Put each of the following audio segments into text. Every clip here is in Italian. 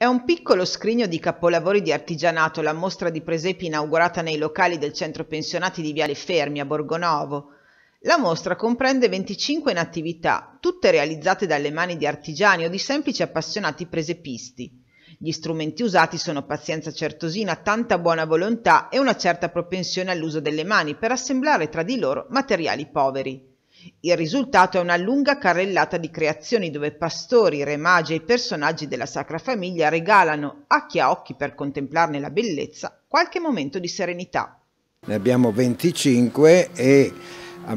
È un piccolo scrigno di capolavori di artigianato la mostra di presepi inaugurata nei locali del centro pensionati di Viale Fermi a Borgonovo. La mostra comprende 25 inattività, tutte realizzate dalle mani di artigiani o di semplici appassionati presepisti. Gli strumenti usati sono pazienza certosina, tanta buona volontà e una certa propensione all'uso delle mani per assemblare tra di loro materiali poveri. Il risultato è una lunga carrellata di creazioni dove pastori, re magi e personaggi della Sacra Famiglia regalano a chi ha occhi per contemplarne la bellezza qualche momento di serenità. Ne abbiamo 25 e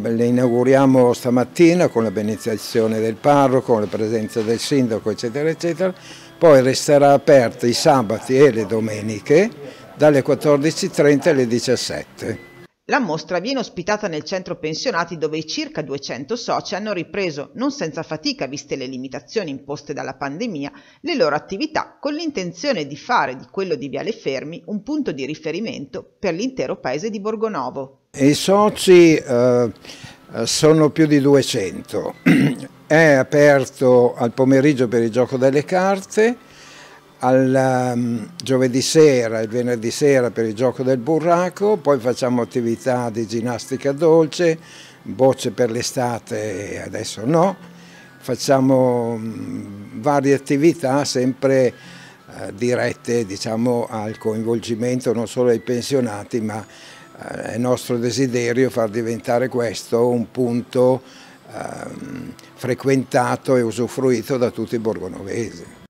le inauguriamo stamattina con la benedizione del parroco, con la presenza del sindaco, eccetera, eccetera. Poi resterà aperta i sabati e le domeniche dalle 14.30 alle 17.00. La mostra viene ospitata nel centro pensionati dove i circa 200 soci hanno ripreso, non senza fatica viste le limitazioni imposte dalla pandemia, le loro attività con l'intenzione di fare di quello di Viale Fermi un punto di riferimento per l'intero paese di Borgonovo. I soci eh, sono più di 200. È aperto al pomeriggio per il gioco delle carte al um, giovedì sera, e venerdì sera per il gioco del burraco, poi facciamo attività di ginnastica dolce, bocce per l'estate adesso no, facciamo um, varie attività sempre uh, dirette diciamo, al coinvolgimento non solo dei pensionati ma uh, è nostro desiderio far diventare questo un punto uh, frequentato e usufruito da tutti i borgonovesi.